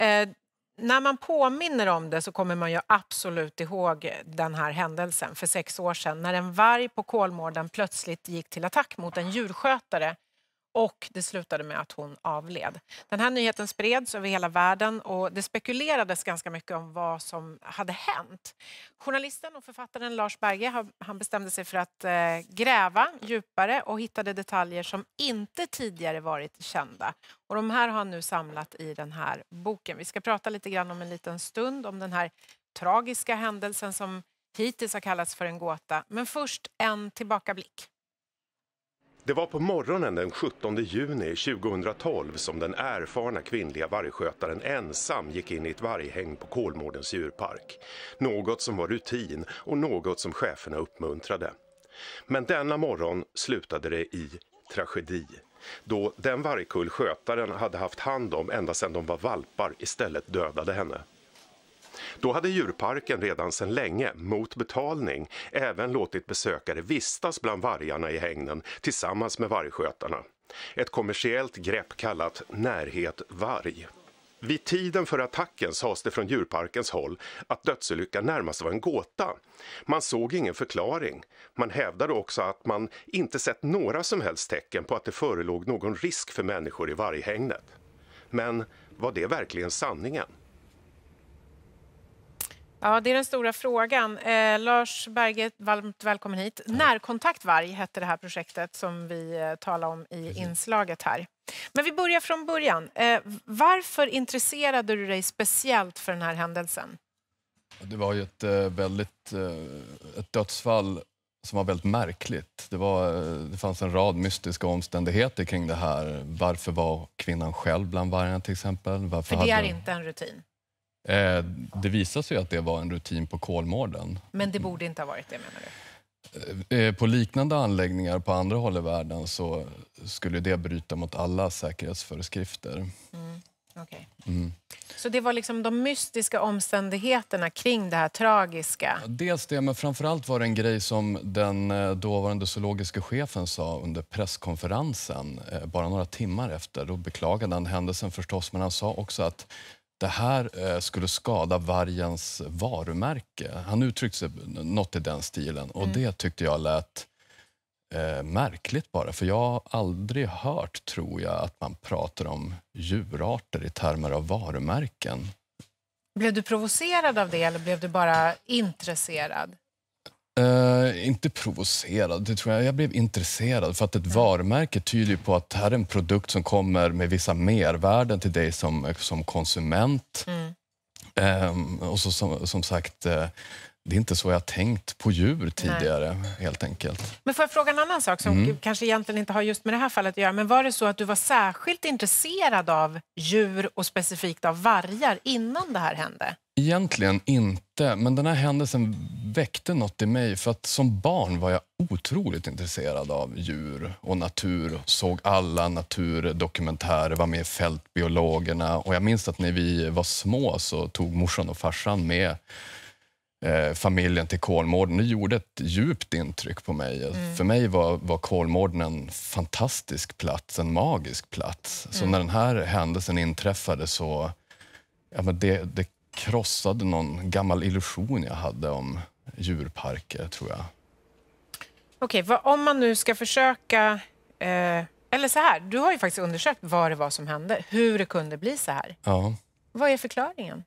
Eh, när man påminner om det så kommer man ju absolut ihåg den här händelsen för sex år sedan när en varg på Kolmården plötsligt gick till attack mot en djurskötare och det slutade med att hon avled. Den här nyheten spreds över hela världen och det spekulerades ganska mycket om vad som hade hänt. Journalisten och författaren Lars Berge han bestämde sig för att eh, gräva djupare och hittade detaljer som inte tidigare varit kända. Och de här har han nu samlat i den här boken. Vi ska prata lite grann om en liten stund om den här tragiska händelsen som hittills har kallats för en gåta. Men först en tillbakablick. Det var på morgonen den 17 juni 2012 som den erfarna kvinnliga vargskötaren ensam gick in i ett varghäng på Kolmårdens djurpark. Något som var rutin och något som cheferna uppmuntrade. Men denna morgon slutade det i tragedi. Då den vargkull skötaren hade haft hand om ända sedan de var valpar istället dödade henne. Då hade djurparken redan sedan länge, mot betalning, även låtit besökare vistas bland vargarna i hägnen tillsammans med vargskötarna. Ett kommersiellt grepp kallat närhet varg. Vid tiden för attacken sades det från djurparkens håll att dödsolyckan närmast var en gåta. Man såg ingen förklaring. Man hävdade också att man inte sett några som helst tecken på att det förelåg någon risk för människor i varghägnet. Men var det verkligen sanningen? Ja, det är den stora frågan. Eh, Lars Berget, varmt välkommen hit. Ja. Närkontaktvarg hette det här projektet som vi eh, talade om i Precis. inslaget här. Men vi börjar från början. Eh, varför intresserade du dig speciellt för den här händelsen? Det var ju ett, eh, väldigt, eh, ett dödsfall som var väldigt märkligt. Det, var, eh, det fanns en rad mystiska omständigheter kring det här. Varför var kvinnan själv bland vargarna till exempel? Varför För det hade... inte en rutin? Eh, det visade sig att det var en rutin på Kolmården. Men det borde inte ha varit det menar du? Eh, eh, på liknande anläggningar på andra håll i världen så skulle det bryta mot alla säkerhetsföreskrifter. Mm. Okay. Mm. Så det var liksom de mystiska omständigheterna kring det här tragiska? Dels det, men framförallt var det en grej som den eh, dåvarande zoologiska chefen sa under presskonferensen, bara några timmar efter. Då beklagade han händelsen förstås, men han sa också att det här eh, skulle skada vargens varumärke. Han uttryckte sig något i den stilen och mm. det tyckte jag lät eh, märkligt bara, för jag har aldrig hört, tror jag, att man pratar om djurarter i termer av varumärken. Blev du provocerad av det eller blev du bara intresserad? Eh, inte provocerad, det tror jag. Jag blev intresserad. För att ett varumärke tyder på att här är en produkt som kommer med vissa mervärden till dig som, som konsument. Mm. Um, och så, som, som sagt, uh, det är inte så jag tänkt på djur tidigare. Nej. helt enkelt. Men Får jag fråga en annan sak som mm. kanske egentligen inte har just med det här fallet att göra. Men Var det så att du var särskilt intresserad av djur och specifikt av vargar innan det här hände? Egentligen inte, men den här händelsen väckte något i mig. För att Som barn var jag otroligt intresserad av djur och natur. Såg alla naturdokumentärer, var med i Fältbiologerna. Och jag minns att när vi var små så tog morsan och farsan med eh, familjen till Kolmården, det gjorde ett djupt intryck på mig. Mm. För mig var, var Kolmården en fantastisk plats, en magisk plats. Så mm. när den här händelsen inträffade så ja, men det, det krossade någon gammal illusion jag hade om djurparker, tror jag. Okej, okay, om man nu ska försöka... Eh, eller så här, du har ju faktiskt undersökt vad det var som hände, hur det kunde bli så här. Ja. Vad är förklaringen?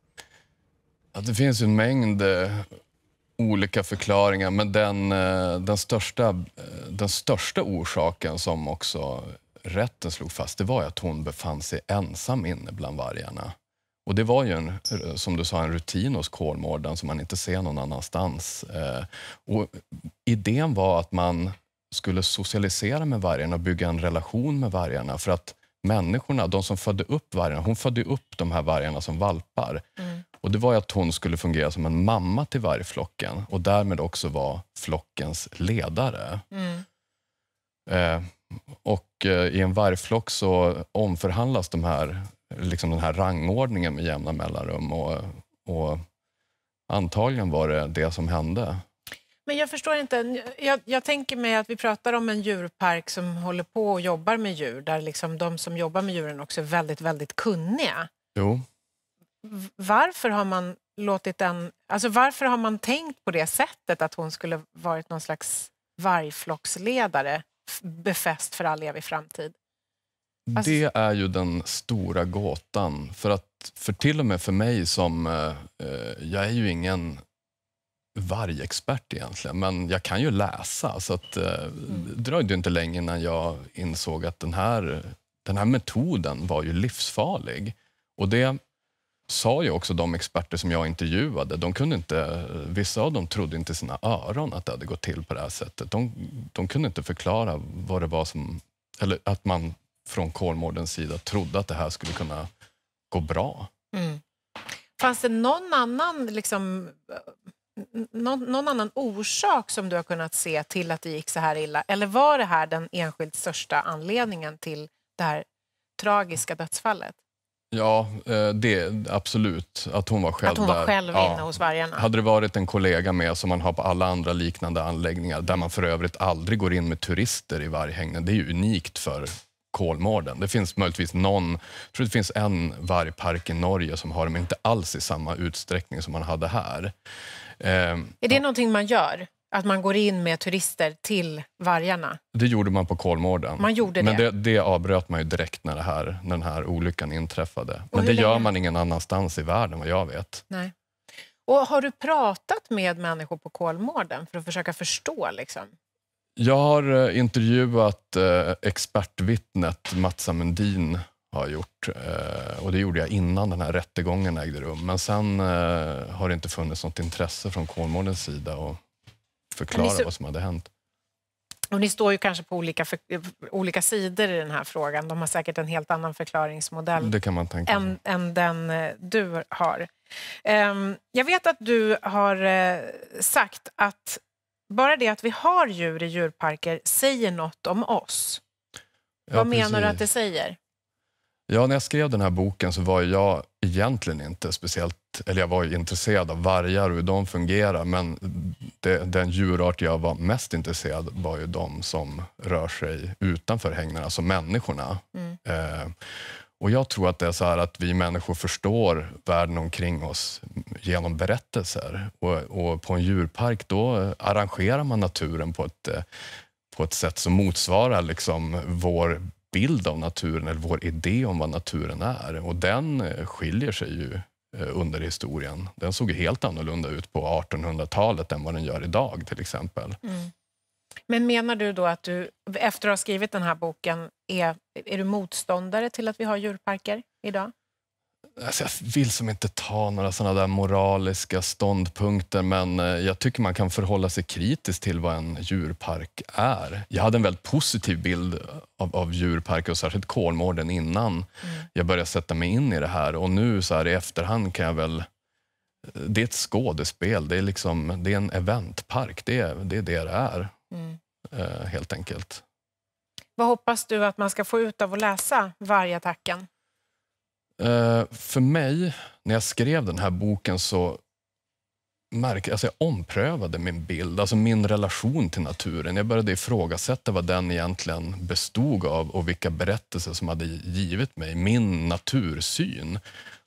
Ja, det finns en mängd eh, olika förklaringar, men den, eh, den, största, eh, den största orsaken som också rätten slog fast det var att hon befann sig ensam inne bland vargarna. Och det var ju en, eh, som du sa, en rutin hos Kolmården som man inte ser någon annanstans. Eh, och idén var att man skulle socialisera med vargarna och bygga en relation med vargarna för att människorna, de som födde upp vargarna, hon födde upp de här vargarna som valpar. Mm. Och det var att hon skulle fungera som en mamma till vargflocken och därmed också vara flockens ledare. Mm. Eh, och eh, i en vargflock så omförhandlas de här, liksom den här rangordningen med jämna mellanrum och, och antagligen var det det som hände. Men jag förstår inte. Jag, jag, tänker mig att vi pratar om en djurpark som håller på och jobbar med djur, där liksom de som jobbar med djuren också är väldigt, väldigt kunniga. Jo varför har man låtit den... Alltså varför har man tänkt på det sättet att hon skulle varit någon slags vargflocksledare befäst för all evig framtid? Alltså... Det är ju den stora gåtan. För, att, för till och med för mig som... Eh, eh jag är ju ingen vargexpert egentligen, men jag kan ju läsa. Så att, eh, mm. Det dröjde inte länge innan jag insåg att den här, den här metoden var ju livsfarlig. Och det sa ju också de experter som jag intervjuade, de kunde inte, vissa av dem trodde inte sina öron att det hade gått till på det här sättet. De, de kunde inte förklara vad det var som, eller att man från Kolmårdens sida trodde att det här skulle kunna gå bra. Mm. Fanns det någon annan, liksom, någon, någon, annan orsak som du har kunnat se till att det gick så här illa? Eller var det här den enskilt största anledningen till det här tragiska dödsfallet? Ja, eh, det, absolut. Att hon var själv Att hon var där. själv ja. inne hos vargarna. Hade det varit en kollega med, som man har på alla andra liknande anläggningar, där man för övrigt aldrig går in med turister i varghägnen, det är ju unikt för Kolmården. Det finns möjligtvis någon, jag tror det finns en vargpark i Norge som har dem inte alls i samma utsträckning som man hade här. Eh, är det ja. någonting man gör? Att man går in med turister till vargarna? Det gjorde man på Kolmården. Man gjorde det. Men det, det avbröt man ju direkt när, här, när den här olyckan inträffade. Men det gör man ingen annanstans i världen vad jag vet. Nej. Och Har du pratat med människor på Kolmården för att försöka förstå? Liksom? Jag har eh, intervjuat eh, expertvittnet Mats Amundin. har gjort. Eh, och det gjorde jag innan den här rättegången ägde rum. Men sen eh, har det inte funnits något intresse från Kolmårdens sida att förklara vad som hade hänt. Och ni står ju kanske på olika, för, olika sidor i den här frågan. De har säkert en helt annan förklaringsmodell det kan man tänka än, än den eh, du har. Ehm, jag vet att du har eh, sagt att bara det att vi har djur i djurparker säger något om oss. Ja, Vad menar precis. du att det säger? Ja, när jag skrev den här boken så var jag egentligen inte speciellt, eller jag var intresserad av vargar och hur de fungerar, men det, den djurart jag var mest intresserad av var ju de som rör sig utanför hängnaderna, alltså människorna. Mm. Eh, och jag tror att det är så att vi människor förstår världen omkring oss genom berättelser. Och, och på en djurpark då arrangerar man naturen på ett eh, på ett sätt som motsvarar liksom vår bild av naturen eller vår idé om vad naturen är. Och den eh, skiljer sig ju eh, under historien. Den såg helt annorlunda ut på 1800-talet än vad den gör idag till exempel. Mm. Men menar du då att du efter att ha skrivit den här boken är, är du motståndare till att vi har djurparker idag? Alltså jag vill som inte ta några sådana där moraliska ståndpunkter men eh, jag tycker man kan förhålla sig kritiskt till vad en djurpark är. Jag hade en väldigt positiv bild av, av djurparker och särskilt Kolmården innan mm. jag började sätta mig in i det här och nu så här i efterhand kan jag väl... Eh, det är ett skådespel, det är, liksom, det är en eventpark, det är det är det, det är. Mm. Eh, helt enkelt. Vad hoppas du att man ska få ut av att läsa Vargattacken? Eh, för mig, när jag skrev den här boken så märk, alltså jag omprövade min bild, alltså min relation till naturen. Jag började ifrågasätta vad den egentligen bestod av och vilka berättelser som hade givit mig min natursyn.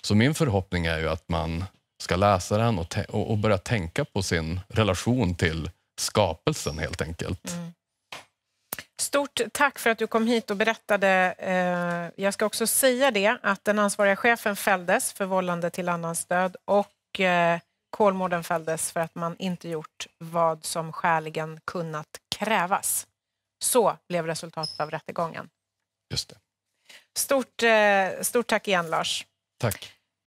Så min förhoppning är ju att man ska läsa den och, och, och börja tänka på sin relation till skapelsen helt enkelt. Mm. Stort tack för att du kom hit och berättade. Eh, jag ska också säga det att den ansvariga chefen fälldes för vållande till annans död och eh, Kolmården fälldes för att man inte gjort vad som skäligen kunnat krävas. Så blev resultatet av rättegången. Just det. Stort, eh, stort tack igen, Lars. Tack.